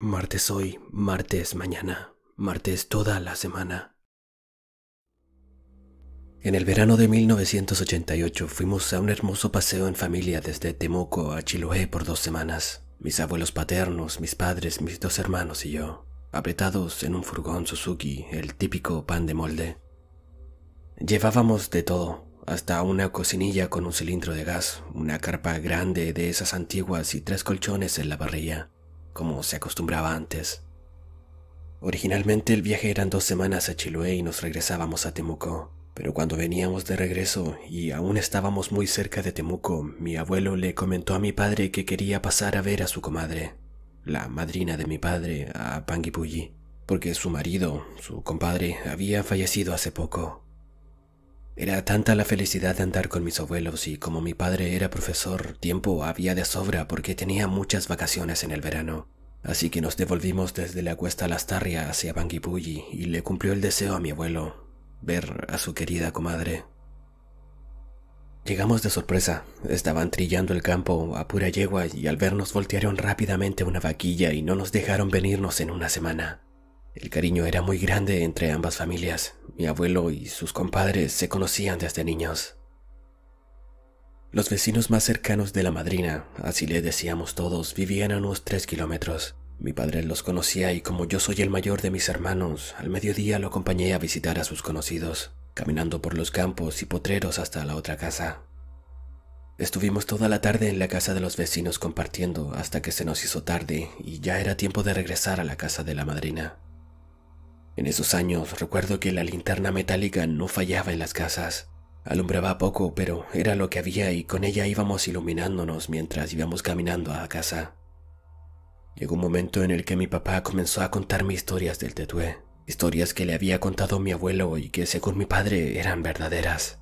Martes hoy, martes mañana, martes toda la semana. En el verano de 1988 fuimos a un hermoso paseo en familia desde Temuco a Chiloé por dos semanas. Mis abuelos paternos, mis padres, mis dos hermanos y yo, apretados en un furgón Suzuki, el típico pan de molde. Llevábamos de todo, hasta una cocinilla con un cilindro de gas, una carpa grande de esas antiguas y tres colchones en la barrilla como se acostumbraba antes. Originalmente el viaje eran dos semanas a Chiloé y nos regresábamos a Temuco, pero cuando veníamos de regreso y aún estábamos muy cerca de Temuco, mi abuelo le comentó a mi padre que quería pasar a ver a su comadre, la madrina de mi padre, a Panguipulli, porque su marido, su compadre, había fallecido hace poco. Era tanta la felicidad de andar con mis abuelos y como mi padre era profesor, tiempo había de sobra porque tenía muchas vacaciones en el verano. Así que nos devolvimos desde la cuesta Lastarria hacia Bangipulli y le cumplió el deseo a mi abuelo, ver a su querida comadre. Llegamos de sorpresa, estaban trillando el campo a pura yegua y al vernos voltearon rápidamente una vaquilla y no nos dejaron venirnos en una semana. El cariño era muy grande entre ambas familias. Mi abuelo y sus compadres se conocían desde niños. Los vecinos más cercanos de la madrina, así le decíamos todos, vivían a unos tres kilómetros. Mi padre los conocía y como yo soy el mayor de mis hermanos, al mediodía lo acompañé a visitar a sus conocidos, caminando por los campos y potreros hasta la otra casa. Estuvimos toda la tarde en la casa de los vecinos compartiendo hasta que se nos hizo tarde y ya era tiempo de regresar a la casa de la madrina. En esos años recuerdo que la linterna metálica no fallaba en las casas. Alumbraba poco, pero era lo que había y con ella íbamos iluminándonos mientras íbamos caminando a casa. Llegó un momento en el que mi papá comenzó a contarme historias del tetué, historias que le había contado mi abuelo y que según mi padre eran verdaderas.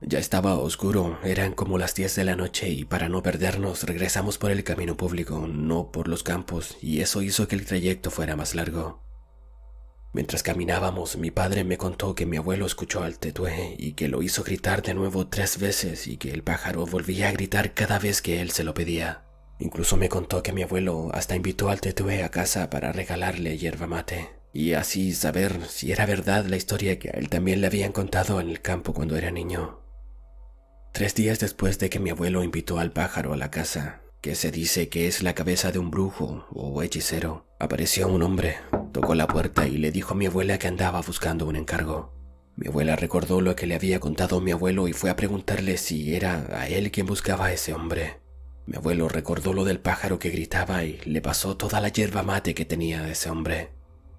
Ya estaba oscuro, eran como las 10 de la noche y para no perdernos regresamos por el camino público, no por los campos, y eso hizo que el trayecto fuera más largo. Mientras caminábamos, mi padre me contó que mi abuelo escuchó al tetué y que lo hizo gritar de nuevo tres veces y que el pájaro volvía a gritar cada vez que él se lo pedía. Incluso me contó que mi abuelo hasta invitó al tetué a casa para regalarle hierba mate y así saber si era verdad la historia que él también le habían contado en el campo cuando era niño. Tres días después de que mi abuelo invitó al pájaro a la casa, que se dice que es la cabeza de un brujo o hechicero. Apareció un hombre, tocó la puerta y le dijo a mi abuela que andaba buscando un encargo. Mi abuela recordó lo que le había contado mi abuelo y fue a preguntarle si era a él quien buscaba a ese hombre. Mi abuelo recordó lo del pájaro que gritaba y le pasó toda la yerba mate que tenía a ese hombre.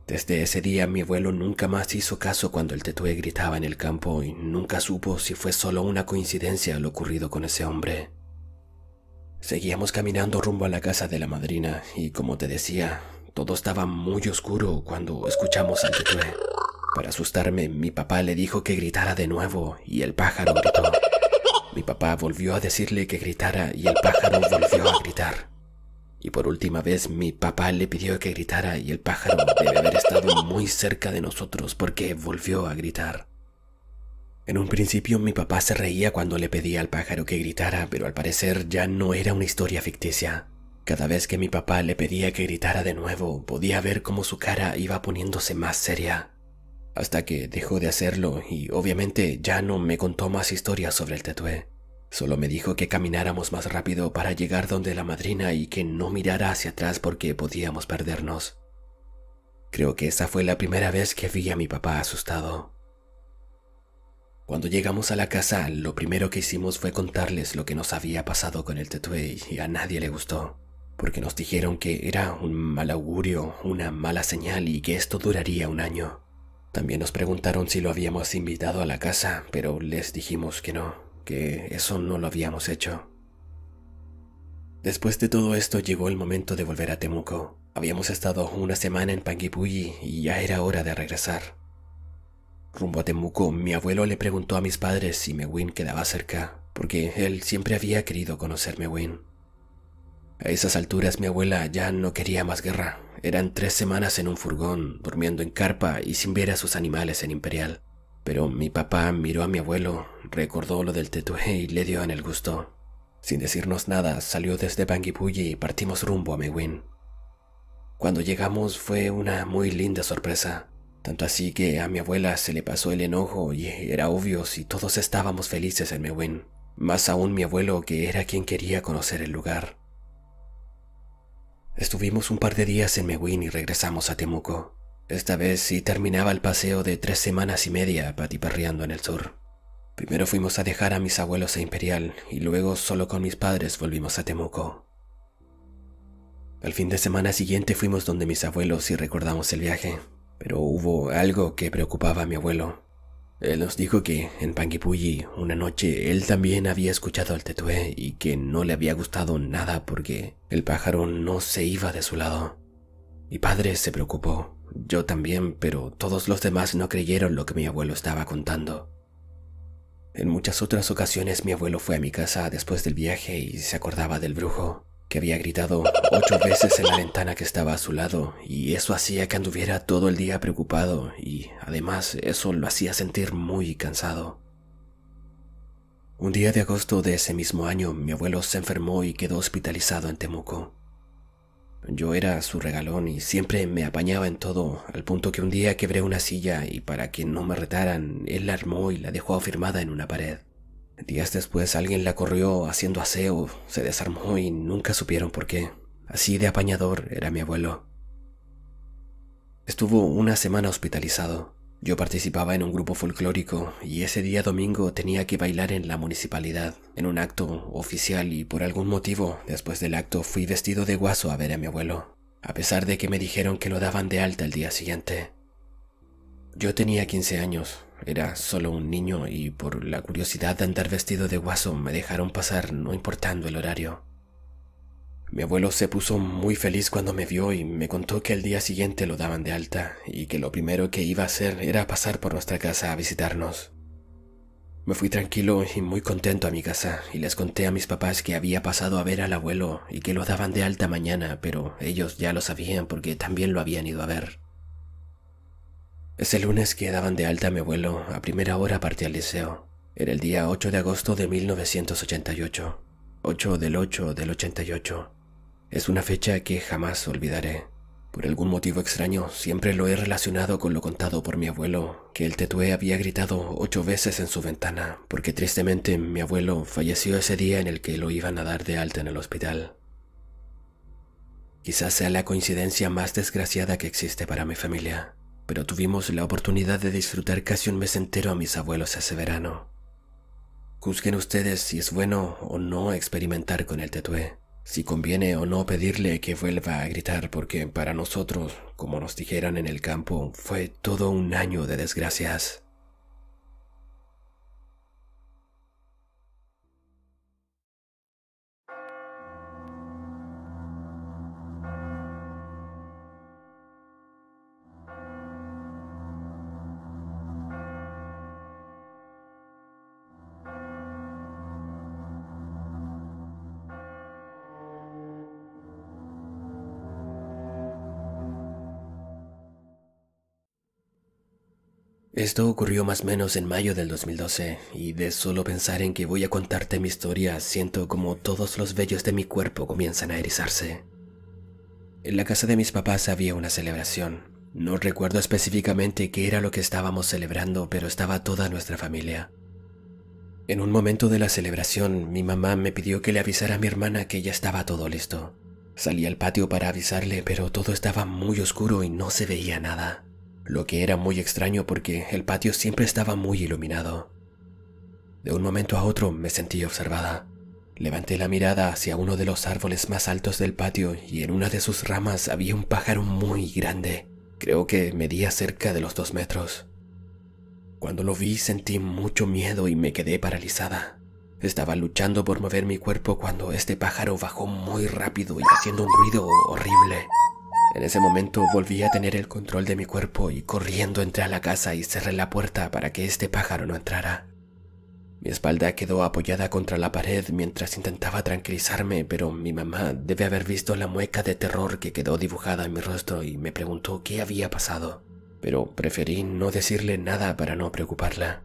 Desde ese día mi abuelo nunca más hizo caso cuando el tetué gritaba en el campo y nunca supo si fue solo una coincidencia lo ocurrido con ese hombre. Seguíamos caminando rumbo a la casa de la madrina y como te decía, todo estaba muy oscuro cuando escuchamos al tetué. Para asustarme, mi papá le dijo que gritara de nuevo y el pájaro gritó. Mi papá volvió a decirle que gritara y el pájaro volvió a gritar. Y por última vez mi papá le pidió que gritara y el pájaro debe haber estado muy cerca de nosotros porque volvió a gritar. En un principio mi papá se reía cuando le pedía al pájaro que gritara, pero al parecer ya no era una historia ficticia. Cada vez que mi papá le pedía que gritara de nuevo, podía ver cómo su cara iba poniéndose más seria. Hasta que dejó de hacerlo y obviamente ya no me contó más historias sobre el tatué. Solo me dijo que camináramos más rápido para llegar donde la madrina y que no mirara hacia atrás porque podíamos perdernos. Creo que esa fue la primera vez que vi a mi papá asustado. Cuando llegamos a la casa, lo primero que hicimos fue contarles lo que nos había pasado con el tetué y a nadie le gustó, porque nos dijeron que era un mal augurio, una mala señal y que esto duraría un año. También nos preguntaron si lo habíamos invitado a la casa, pero les dijimos que no, que eso no lo habíamos hecho. Después de todo esto llegó el momento de volver a Temuco. Habíamos estado una semana en Panguipulli y ya era hora de regresar. Rumbo a Temuco, mi abuelo le preguntó a mis padres si Mewin quedaba cerca, porque él siempre había querido conocer Mewin. A esas alturas mi abuela ya no quería más guerra. Eran tres semanas en un furgón, durmiendo en carpa y sin ver a sus animales en Imperial. Pero mi papá miró a mi abuelo, recordó lo del tetué y le dio en el gusto. Sin decirnos nada, salió desde Bangipuyi y partimos rumbo a Mewin. Cuando llegamos fue una muy linda sorpresa tanto así que a mi abuela se le pasó el enojo y era obvio si todos estábamos felices en Mewin, más aún mi abuelo que era quien quería conocer el lugar. Estuvimos un par de días en Mewin y regresamos a Temuco. Esta vez sí terminaba el paseo de tres semanas y media patiparreando en el sur. Primero fuimos a dejar a mis abuelos a e Imperial y luego solo con mis padres volvimos a Temuco. Al fin de semana siguiente fuimos donde mis abuelos y recordamos el viaje. Pero hubo algo que preocupaba a mi abuelo. Él nos dijo que en Panguipulli una noche él también había escuchado al tetué y que no le había gustado nada porque el pájaro no se iba de su lado. Mi padre se preocupó, yo también, pero todos los demás no creyeron lo que mi abuelo estaba contando. En muchas otras ocasiones mi abuelo fue a mi casa después del viaje y se acordaba del brujo que había gritado ocho veces en la ventana que estaba a su lado, y eso hacía que anduviera todo el día preocupado, y además eso lo hacía sentir muy cansado. Un día de agosto de ese mismo año, mi abuelo se enfermó y quedó hospitalizado en Temuco. Yo era su regalón y siempre me apañaba en todo, al punto que un día quebré una silla y para que no me retaran, él la armó y la dejó afirmada en una pared. Días después alguien la corrió haciendo aseo, se desarmó y nunca supieron por qué. Así de apañador era mi abuelo. Estuvo una semana hospitalizado. Yo participaba en un grupo folclórico y ese día domingo tenía que bailar en la municipalidad, en un acto oficial y por algún motivo, después del acto fui vestido de guaso a ver a mi abuelo, a pesar de que me dijeron que lo daban de alta el día siguiente. Yo tenía 15 años, era solo un niño y por la curiosidad de andar vestido de guaso me dejaron pasar no importando el horario. Mi abuelo se puso muy feliz cuando me vio y me contó que al día siguiente lo daban de alta y que lo primero que iba a hacer era pasar por nuestra casa a visitarnos. Me fui tranquilo y muy contento a mi casa y les conté a mis papás que había pasado a ver al abuelo y que lo daban de alta mañana, pero ellos ya lo sabían porque también lo habían ido a ver. Ese lunes que daban de alta a mi abuelo, a primera hora partí al liceo. Era el día 8 de agosto de 1988. 8 del 8 del 88. Es una fecha que jamás olvidaré. Por algún motivo extraño, siempre lo he relacionado con lo contado por mi abuelo, que el tetué había gritado ocho veces en su ventana, porque tristemente mi abuelo falleció ese día en el que lo iban a dar de alta en el hospital. Quizás sea la coincidencia más desgraciada que existe para mi familia pero tuvimos la oportunidad de disfrutar casi un mes entero a mis abuelos ese verano. Juzguen ustedes si es bueno o no experimentar con el tetué, si conviene o no pedirle que vuelva a gritar, porque para nosotros, como nos dijeran en el campo, fue todo un año de desgracias. Esto ocurrió más o menos en mayo del 2012 y de solo pensar en que voy a contarte mi historia siento como todos los vellos de mi cuerpo comienzan a erizarse. En la casa de mis papás había una celebración. No recuerdo específicamente qué era lo que estábamos celebrando, pero estaba toda nuestra familia. En un momento de la celebración, mi mamá me pidió que le avisara a mi hermana que ya estaba todo listo. Salí al patio para avisarle, pero todo estaba muy oscuro y no se veía nada lo que era muy extraño porque el patio siempre estaba muy iluminado. De un momento a otro me sentí observada. Levanté la mirada hacia uno de los árboles más altos del patio y en una de sus ramas había un pájaro muy grande. Creo que medía cerca de los dos metros. Cuando lo vi sentí mucho miedo y me quedé paralizada. Estaba luchando por mover mi cuerpo cuando este pájaro bajó muy rápido y haciendo un ruido horrible. En ese momento volví a tener el control de mi cuerpo y corriendo entré a la casa y cerré la puerta para que este pájaro no entrara. Mi espalda quedó apoyada contra la pared mientras intentaba tranquilizarme, pero mi mamá debe haber visto la mueca de terror que quedó dibujada en mi rostro y me preguntó qué había pasado, pero preferí no decirle nada para no preocuparla.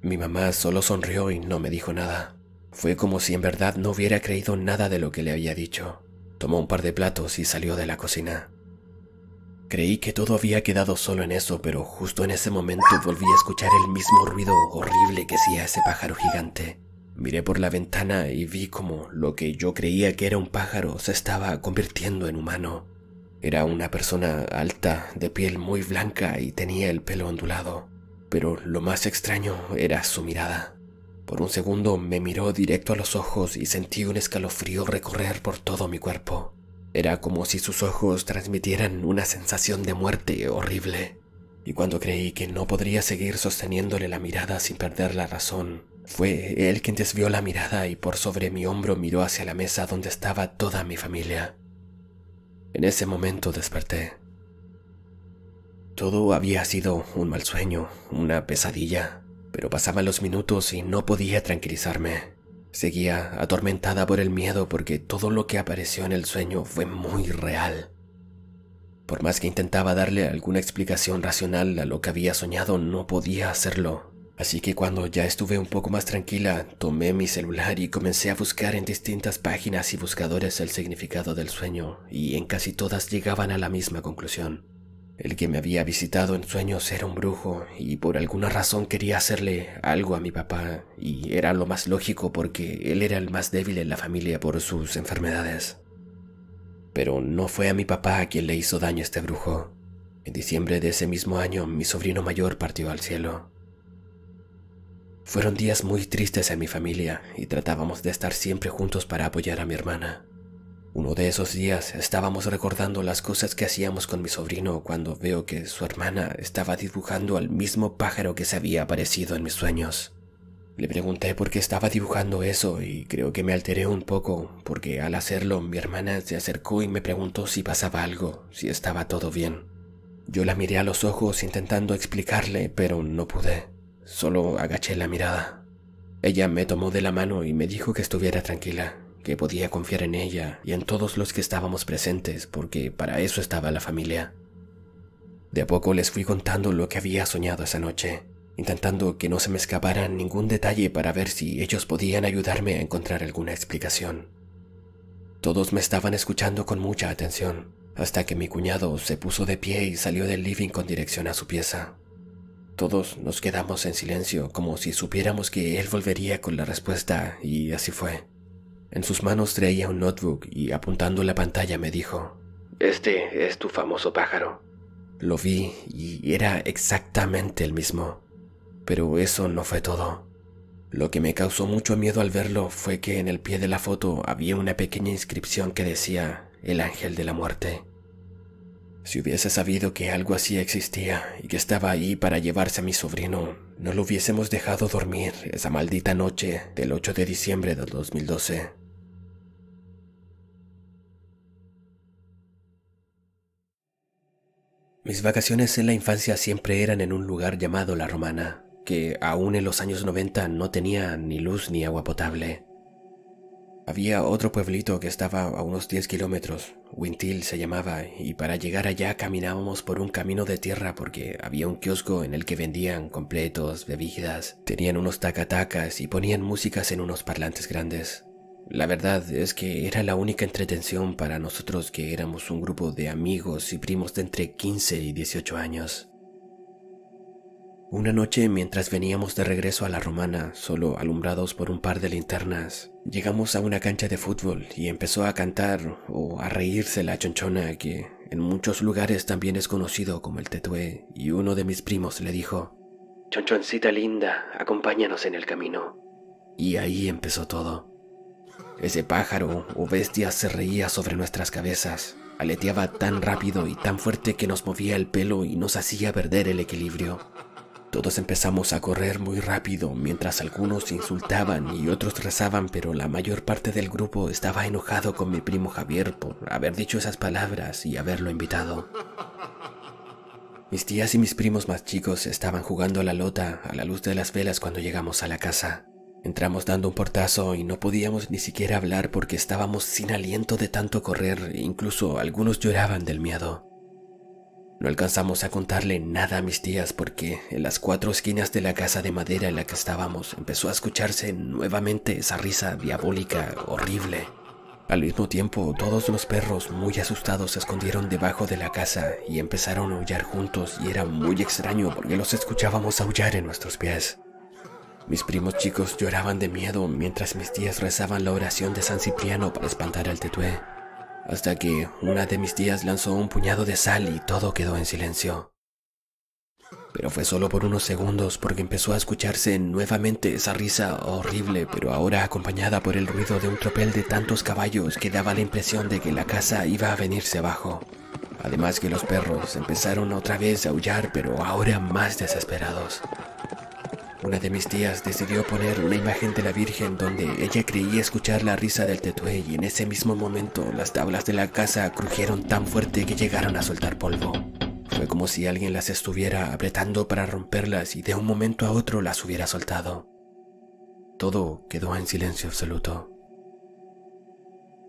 Mi mamá solo sonrió y no me dijo nada. Fue como si en verdad no hubiera creído nada de lo que le había dicho. Tomó un par de platos y salió de la cocina. Creí que todo había quedado solo en eso, pero justo en ese momento volví a escuchar el mismo ruido horrible que hacía ese pájaro gigante. Miré por la ventana y vi como lo que yo creía que era un pájaro se estaba convirtiendo en humano. Era una persona alta, de piel muy blanca y tenía el pelo ondulado, pero lo más extraño era su mirada. Por un segundo me miró directo a los ojos y sentí un escalofrío recorrer por todo mi cuerpo. Era como si sus ojos transmitieran una sensación de muerte horrible. Y cuando creí que no podría seguir sosteniéndole la mirada sin perder la razón, fue él quien desvió la mirada y por sobre mi hombro miró hacia la mesa donde estaba toda mi familia. En ese momento desperté. Todo había sido un mal sueño, una pesadilla pero pasaban los minutos y no podía tranquilizarme. Seguía atormentada por el miedo porque todo lo que apareció en el sueño fue muy real. Por más que intentaba darle alguna explicación racional a lo que había soñado, no podía hacerlo. Así que cuando ya estuve un poco más tranquila, tomé mi celular y comencé a buscar en distintas páginas y buscadores el significado del sueño, y en casi todas llegaban a la misma conclusión. El que me había visitado en sueños era un brujo y por alguna razón quería hacerle algo a mi papá y era lo más lógico porque él era el más débil en la familia por sus enfermedades. Pero no fue a mi papá a quien le hizo daño este brujo. En diciembre de ese mismo año mi sobrino mayor partió al cielo. Fueron días muy tristes en mi familia y tratábamos de estar siempre juntos para apoyar a mi hermana. Uno de esos días estábamos recordando las cosas que hacíamos con mi sobrino cuando veo que su hermana estaba dibujando al mismo pájaro que se había aparecido en mis sueños. Le pregunté por qué estaba dibujando eso y creo que me alteré un poco porque al hacerlo mi hermana se acercó y me preguntó si pasaba algo, si estaba todo bien. Yo la miré a los ojos intentando explicarle, pero no pude. Solo agaché la mirada. Ella me tomó de la mano y me dijo que estuviera tranquila, que podía confiar en ella y en todos los que estábamos presentes, porque para eso estaba la familia. De a poco les fui contando lo que había soñado esa noche, intentando que no se me escapara ningún detalle para ver si ellos podían ayudarme a encontrar alguna explicación. Todos me estaban escuchando con mucha atención, hasta que mi cuñado se puso de pie y salió del living con dirección a su pieza. Todos nos quedamos en silencio como si supiéramos que él volvería con la respuesta y así fue. En sus manos traía un notebook y apuntando la pantalla me dijo, Este es tu famoso pájaro. Lo vi y era exactamente el mismo. Pero eso no fue todo. Lo que me causó mucho miedo al verlo fue que en el pie de la foto había una pequeña inscripción que decía El ángel de la muerte. Si hubiese sabido que algo así existía y que estaba ahí para llevarse a mi sobrino, no lo hubiésemos dejado dormir esa maldita noche del 8 de diciembre del 2012. Mis vacaciones en la infancia siempre eran en un lugar llamado La Romana, que aún en los años 90 no tenía ni luz ni agua potable. Había otro pueblito que estaba a unos 10 kilómetros, Wintil se llamaba, y para llegar allá caminábamos por un camino de tierra porque había un kiosco en el que vendían completos, bebidas, tenían unos tacatacas y ponían músicas en unos parlantes grandes. La verdad es que era la única entretención para nosotros que éramos un grupo de amigos y primos de entre 15 y 18 años. Una noche, mientras veníamos de regreso a la romana, solo alumbrados por un par de linternas, llegamos a una cancha de fútbol y empezó a cantar o a reírse la chonchona que en muchos lugares también es conocido como el tetué y uno de mis primos le dijo, Chonchoncita linda, acompáñanos en el camino. Y ahí empezó todo. Ese pájaro o bestia se reía sobre nuestras cabezas, aleteaba tan rápido y tan fuerte que nos movía el pelo y nos hacía perder el equilibrio. Todos empezamos a correr muy rápido mientras algunos insultaban y otros rezaban, pero la mayor parte del grupo estaba enojado con mi primo Javier por haber dicho esas palabras y haberlo invitado. Mis tías y mis primos más chicos estaban jugando a la lota a la luz de las velas cuando llegamos a la casa. Entramos dando un portazo y no podíamos ni siquiera hablar porque estábamos sin aliento de tanto correr, e incluso algunos lloraban del miedo. No alcanzamos a contarle nada a mis tías porque en las cuatro esquinas de la casa de madera en la que estábamos empezó a escucharse nuevamente esa risa diabólica horrible. Al mismo tiempo, todos los perros muy asustados se escondieron debajo de la casa y empezaron a aullar juntos y era muy extraño porque los escuchábamos aullar en nuestros pies. Mis primos chicos lloraban de miedo mientras mis tías rezaban la oración de San Cipriano para espantar al tetué, hasta que una de mis tías lanzó un puñado de sal y todo quedó en silencio. Pero fue solo por unos segundos porque empezó a escucharse nuevamente esa risa horrible, pero ahora acompañada por el ruido de un tropel de tantos caballos que daba la impresión de que la casa iba a venirse abajo. Además que los perros empezaron otra vez a aullar, pero ahora más desesperados. Una de mis tías decidió poner una imagen de la Virgen donde ella creía escuchar la risa del tetué y en ese mismo momento las tablas de la casa crujieron tan fuerte que llegaron a soltar polvo. Fue como si alguien las estuviera apretando para romperlas y de un momento a otro las hubiera soltado. Todo quedó en silencio absoluto.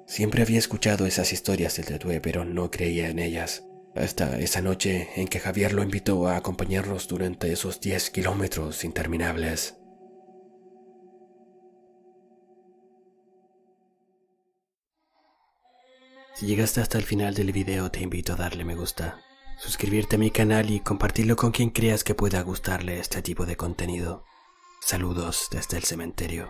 Siempre había escuchado esas historias del tetué pero no creía en ellas hasta esa noche en que Javier lo invitó a acompañarnos durante esos 10 kilómetros interminables. Si llegaste hasta el final del video te invito a darle me gusta, suscribirte a mi canal y compartirlo con quien creas que pueda gustarle este tipo de contenido. Saludos desde el cementerio.